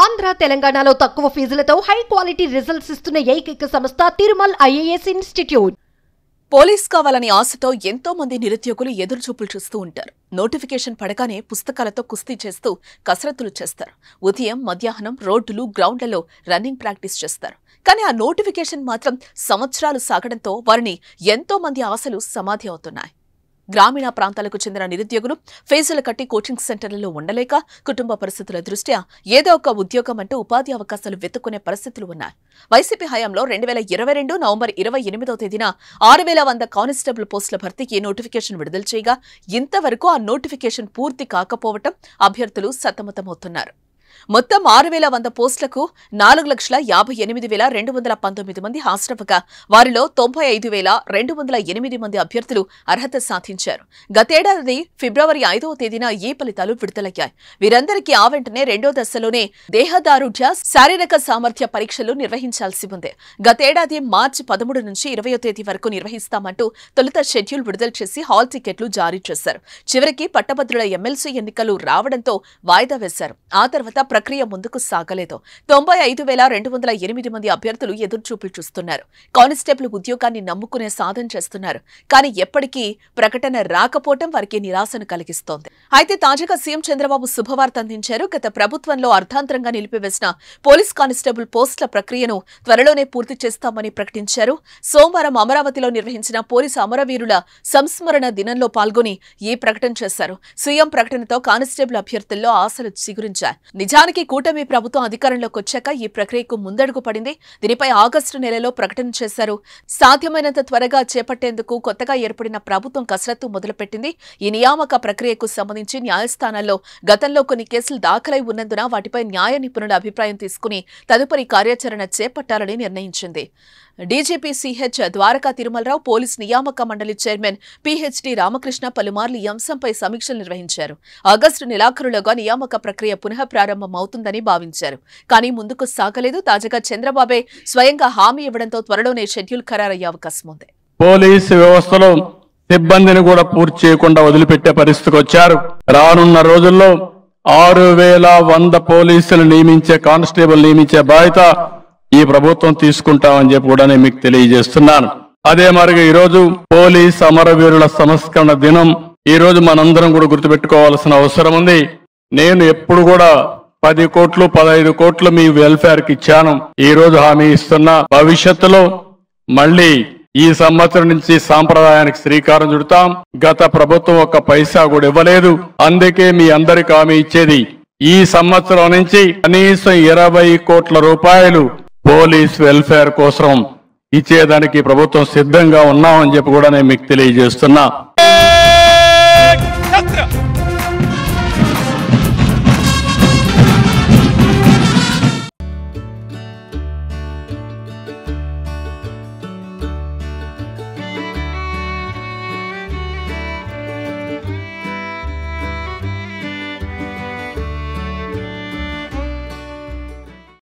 ఆంధ్ర తెలంగాణలో తక్కువ ఫీజులతో high quality results ఇస్తున్న ఏకైక సంస్థ తిరుమల్ ఐఏఎస్ ఇన్స్టిట్యూట్ పోలీస్ కావాలని ఆశతో ఎంతో మంది నిరుద్యోగులు ఎదురుచూపులు చూస్తూ ఉంటారు నోటిఫికేషన్ పడగానే పుస్తకాలతో కుస్తీ చేస్తూ కసరత్తులు చేస్తారు ఉదయం మధ్యాహ్నం రోడ్డులు గ్రౌండ్లలో రన్నింగ్ ప్రాక్టీస్ చేస్తారు కానీ ఆ నోటిఫికేషన్ మాత్రం సంవత్సరాలు సాగడంతో వారిని ఎంతో మంది ఆశలు సమాధి అవుతున్నాయి గ్రామీణ ప్రాంతాలకు చెందిన నిరుద్యోగులు ఫీజులు కట్టి కోచింగ్ సెంటర్లలో ఉండలేక కుటుంబ పరిస్థితుల దృష్ట్యా ఏదో ఒక ఉద్యోగం అంటూ ఉపాధి అవకాశాలు వెతుక్కునే పరిస్థితులు ఉన్నాయి వైసీపీ హయాంలో రెండు వేల ఇరవై రెండు నవంబర్ ఇరవై ఎనిమిదో తేదీన ఆరు వేల వంద కానిస్టేబుల్ పోస్టుల భర్తీకి నోటిఫికేషన్ విడుదల చేయగా ఇంతవరకు ఆ నోటిఫికేషన్ పూర్తి కాకపోవటం అభ్యర్థులు సతమతమవుతున్నారు మొత్తం ఆరు వేల వంద పోస్టులకు నాలుగు లక్షల యాభై ఎనిమిది వేల రెండు వందల పంతొమ్మిది మంది హాజరవ్వగా వారిలో తొంభై ఐదు వేల రెండు వందల ఎనిమిది మంది అభ్యర్థులు అర్హత సాధించారు గతేడాది ఫిబ్రవరి ఐదవ తేదీన ఈ ఫలితాలు విడుదలయ్యాయి వీరందరికీ ఆ వెంటనే రెండో దశలోనే దేహదారుఢ్య శారీరక సామర్థ్య పరీక్షలు నిర్వహించాల్సి ఉంది గతేడాది మార్చి పదమూడు నుంచి ఇరవయో తేదీ వరకు నిర్వహిస్తామంటూ తొలుత షెడ్యూల్ విడుదల చేసి హాల్ టికెట్లు జారీ చేశారు చివరికి పట్టభద్రుల ఎమ్మెల్సీ ఎన్నికలు రావడంతో వాయిదా వేశారు ఆ తర్వాత ప్రక్రియ ముందుకు సాగలేదు తొంభై ఐదు వేల రెండు వందల ఎనిమిది మంది అభ్యర్థులు ఎదురుచూపులు చూస్తున్నారు కానిస్టేబుల్ ఉద్యోగాన్ని నమ్ముకునే సాధన చేస్తున్నారు కానీ ఎప్పటికీ ప్రకటన రాకపోవటం వారికి నిరాశను కలిగిస్తోంది అయితే తాజాగా సీఎం చంద్రబాబు శుభవార్త అందించారు గత ప్రభుత్వంలో అర్థాంతరంగా నిలిపివేసిన పోలీస్ కానిస్టేబుల్ పోస్టుల ప్రక్రియను త్వరలోనే పూర్తి చేస్తామని ప్రకటించారు సోమవారం అమరావతిలో నిర్వహించిన పోలీసు అమరవీరుల సంస్మరణ దినంలో పాల్గొని ఈ ప్రకటన చేశారు సీఎం ప్రకటనతో కానిస్టేబుల్ అభ్యర్థుల్లో ఆశలు చిగురించారు నిజానికి కూటమి ప్రభుత్వం అధికారంలోకి వచ్చాక ఈ ప్రక్రియకు ముందడుగు పడింది దీనిపై ఆగస్టు నెలలో ప్రకటన చేశారు సాధ్యమైనంత త్వరగా చేపట్టేందుకు కొత్తగా ఏర్పడిన ప్రభుత్వం కసరత్తు మొదలుపెట్టింది ఈ నియామక ప్రక్రియకు సంబంధించి న్యాయస్థానాల్లో గతంలో కొన్ని కేసులు దాఖలై ఉన్నందున వాటిపై న్యాయ నిపుణుల అభిప్రాయం తీసుకుని తదుపరి కార్యాచరణ చేపట్టాలని నిర్ణయించింది DGP CH Dwaraka Tirumala Rao police నియామక మండలి చైర్మన్ డి రామకృష్ణ పలుమార్లు ఈ అంశంపై సమీక్షలు నిర్వహించారు ఆగస్టు నెలాఖరులోగా నియామక ప్రక్రియ పునః ప్రారంభం అవుతుందని భావించారు కానీ ముందుకు సాగలేదు తాజాగా చంద్రబాబే స్వయంగా హామీ ఇవ్వడంతో త్వరలోనే షెడ్యూల్ ఖరారయ్యే అవకాశం ఉంది పోలీసు వ్యవస్థలో సిబ్బందిని కూడా పూర్తి చేయకుండా వదిలిపెట్టే పరిస్థితికి వచ్చారు రానున్న రోజుల్లో ఆరు వేల వంద పోలీసులు నియమించే కానిస్టేబుల్ నియమించే బాధ్యత ఈ ప్రభుత్వం తీసుకుంటామని చెప్పి కూడా నేను మీకు తెలియజేస్తున్నాను అదే మరిగా ఈరోజు పోలీస్ అమరవీరుల సంస్కరణ దినం ఈ రోజు మనందరం కూడా గుర్తుపెట్టుకోవాల్సిన అవసరం ఉంది నేను ఎప్పుడు కూడా పది కోట్లు పదహైదు కోట్లు మీ వెల్ఫేర్కి ఇచ్చాను ఈ రోజు హామీ ఇస్తున్నా భవిష్యత్తులో మళ్ళీ ఈ సంవత్సరం నుంచి సాంప్రదాయానికి శ్రీకారం చుడతాం గత ప్రభుత్వం ఒక పైసా కూడా ఇవ్వలేదు అందుకే మీ అందరికి హామీ ఇచ్చేది ఈ సంవత్సరం నుంచి కనీసం ఇరవై కోట్ల రూపాయలు పోలీస్ వెల్ఫేర్ కోసం ఇచ్చేదానికి ప్రభుత్వం సిద్ధంగా ఉన్నామని చెప్పి కూడా నేను మీకు తెలియజేస్తున్నా